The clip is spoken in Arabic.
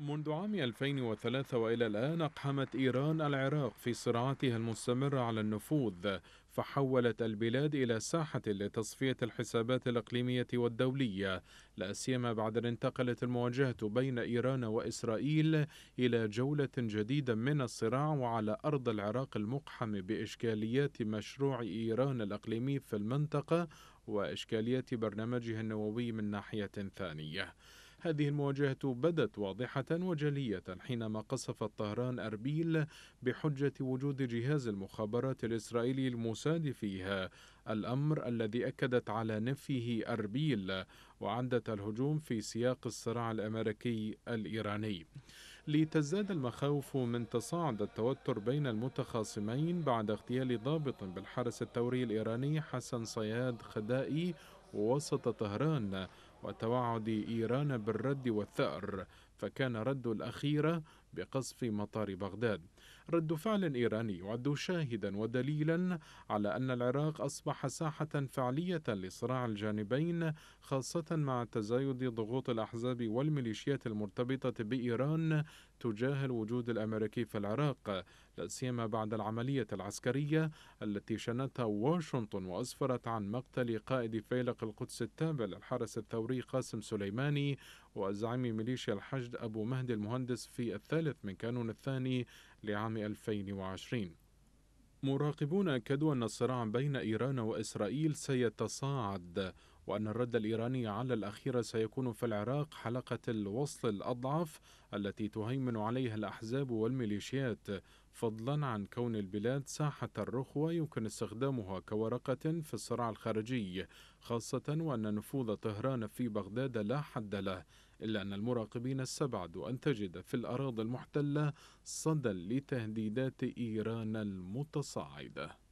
منذ عام 2003 وإلى الآن أقحمت إيران العراق في صراعاتها المستمرة على النفوذ فحولت البلاد إلى ساحة لتصفية الحسابات الإقليمية والدولية لا سيما بعد أن انتقلت المواجهة بين إيران وإسرائيل إلى جولة جديدة من الصراع وعلى أرض العراق المقحم بإشكاليات مشروع إيران الإقليمي في المنطقة وإشكاليات برنامجها النووي من ناحية ثانية هذه المواجهة بدت واضحة وجلية حينما قصفت طهران أربيل بحجة وجود جهاز المخابرات الإسرائيلي المساد فيها الأمر الذي أكدت على نفيه أربيل وعدت الهجوم في سياق الصراع الأمريكي الإيراني لتزداد المخاوف من تصاعد التوتر بين المتخاصمين بعد اغتيال ضابط بالحرس الثوري الإيراني حسن صياد خدائي وسط طهران وتوعد إيران بالرد والثأر فكان رد الأخيرة بقصف مطار بغداد رد فعل إيراني يعد شاهدا ودليلا على أن العراق أصبح ساحة فعلية لصراع الجانبين خاصة مع تزايد ضغوط الأحزاب والميليشيات المرتبطة بإيران تجاه الوجود الأمريكي في العراق لا سيما بعد العملية العسكرية التي شنتها واشنطن وأسفرت عن مقتل قائد فيلق القدس التابع للحرس الثوري قاسم سليماني وزعيم ميليشيا الحج مجد أبو مهدي المهندس في الثالث من كانون الثاني لعام 2020 مراقبون أكدوا أن الصراع بين إيران وإسرائيل سيتصاعد وأن الرد الإيراني على الأخيرة سيكون في العراق حلقة الوصل الأضعف التي تهيمن عليها الأحزاب والميليشيات فضلا عن كون البلاد ساحة الرخوة يمكن استخدامها كورقة في الصراع الخارجي خاصة وأن نفوذ طهران في بغداد لا حد له إلا أن المراقبين استبعدوا أن تجد في الأراضي المحتلة صدى لتهديدات إيران المتصاعدة